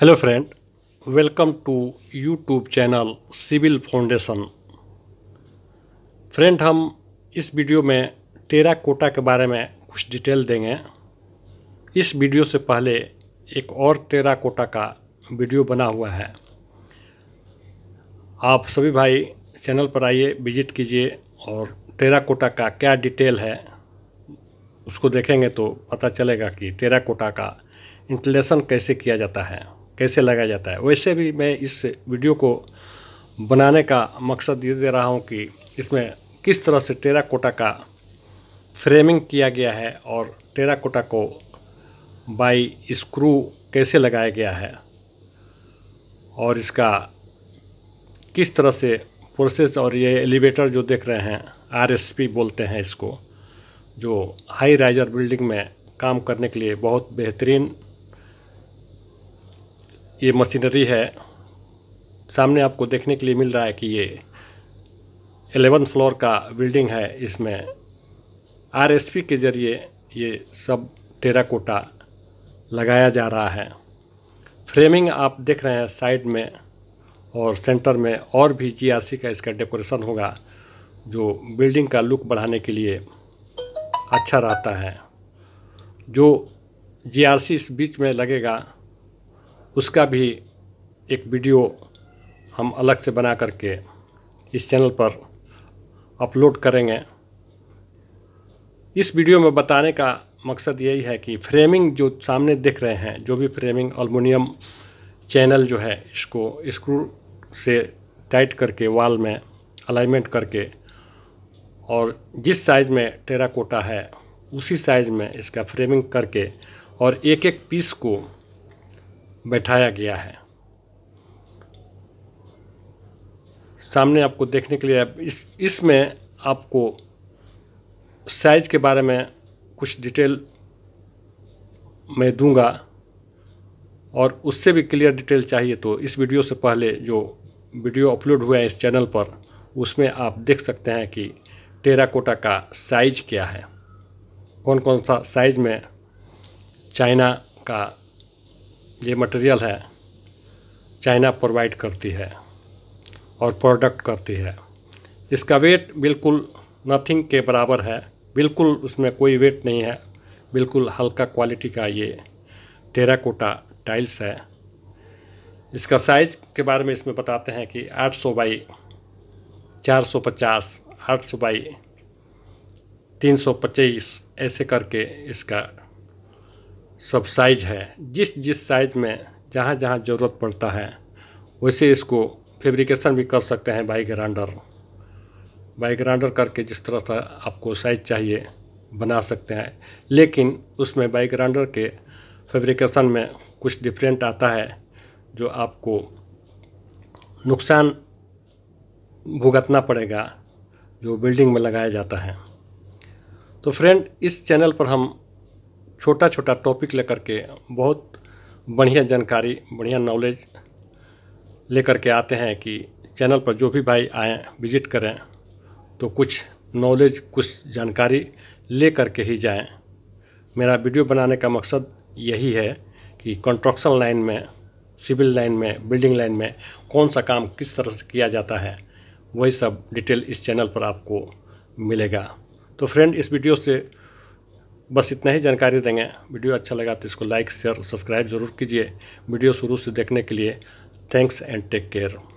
hello friend welcome to YouTube channel civil foundation friend हम इस video में टेरा कोटा के बारे में कुछ डिटेल देंगे इस वीडियो से पहले एक और टेरा कोटा का वीडियो बना हुआ है आप सभी भाई चैनल पर आइए विजिट कीजिए और टेरा कोटा का क्या डिटेल है उसको देखेंगे तो पता चलेगा कि टेरा कोटा का इंटलेशन कैसे किया जाता है कैसे लगाया जाता है वैसे भी मैं इस वीडियो को बनाने का मकसद ये दे रहा हूँ कि इसमें किस तरह से टेरा कोटा का फ्रेमिंग किया गया है और टेरा कोटा को बाई स्क्रू कैसे लगाया गया है और इसका किस तरह से प्रोसेस और ये एलिवेटर जो देख रहे हैं आरएसपी बोलते हैं इसको जो हाई राइजर बिल्डिंग में काम करने के लिए बहुत बेहतरीन ये मशीनरी है सामने आपको देखने के लिए मिल रहा है कि ये एलेवन फ्लोर का बिल्डिंग है इसमें आरएसपी के ज़रिए ये सब कोटा लगाया जा रहा है फ्रेमिंग आप देख रहे हैं साइड में और सेंटर में और भी जीआरसी का इसका डेकोरेशन होगा जो बिल्डिंग का लुक बढ़ाने के लिए अच्छा रहता है जो जीआरसी इस बीच में लगेगा उसका भी एक वीडियो हम अलग से बना करके इस चैनल पर अपलोड करेंगे इस वीडियो में बताने का मकसद यही है कि फ्रेमिंग जो सामने दिख रहे हैं जो भी फ्रेमिंग अलमुनियम चैनल जो है इसको स्क्रू से टाइट करके वाल में अलाइनमेंट करके और जिस साइज़ में टेराकोटा है उसी साइज़ में इसका फ्रेमिंग करके और एक एक पीस को बैठाया गया है सामने आपको देखने के लिए इस इसमें आपको साइज के बारे में कुछ डिटेल मैं दूंगा और उससे भी क्लियर डिटेल चाहिए तो इस वीडियो से पहले जो वीडियो अपलोड हुआ है इस चैनल पर उसमें आप देख सकते हैं कि टेरा कोटा का साइज क्या है कौन कौन सा साइज में चाइना का ये मटेरियल है चाइना प्रोवाइड करती है और प्रोडक्ट करती है इसका वेट बिल्कुल नथिंग के बराबर है बिल्कुल उसमें कोई वेट नहीं है बिल्कुल हल्का क्वालिटी का ये टेराकोटा टाइल्स है इसका साइज़ के बारे में इसमें बताते हैं कि 800 बाई चार सौ पचास आठ सौ बाई तीन सौ पच्चीस ऐसे करके इसका सब साइज है जिस जिस साइज में जहाँ जहाँ ज़रूरत पड़ता है वैसे इसको फेब्रिकेशन भी कर सकते हैं बाई ग्रांडर बाई ग्रांडर करके जिस तरह का आपको साइज चाहिए बना सकते हैं लेकिन उसमें बाई ग्रांडर के फेब्रिकेशन में कुछ डिफरेंट आता है जो आपको नुकसान भुगतना पड़ेगा जो बिल्डिंग में लगाया जाता है तो फ्रेंड इस चैनल पर हम छोटा छोटा टॉपिक लेकर के बहुत बढ़िया जानकारी बढ़िया नॉलेज लेकर के आते हैं कि चैनल पर जो भी भाई आएँ विजिट करें तो कुछ नॉलेज कुछ जानकारी ले करके के ही जाएं मेरा वीडियो बनाने का मकसद यही है कि कंस्ट्रक्शन लाइन में सिविल लाइन में बिल्डिंग लाइन में कौन सा काम किस तरह से किया जाता है वही सब डिटेल इस चैनल पर आपको मिलेगा तो फ्रेंड इस वीडियो से बस इतना ही जानकारी देंगे वीडियो अच्छा लगा तो इसको लाइक शेयर सब्सक्राइब जरूर कीजिए वीडियो शुरू से देखने के लिए थैंक्स एंड टेक केयर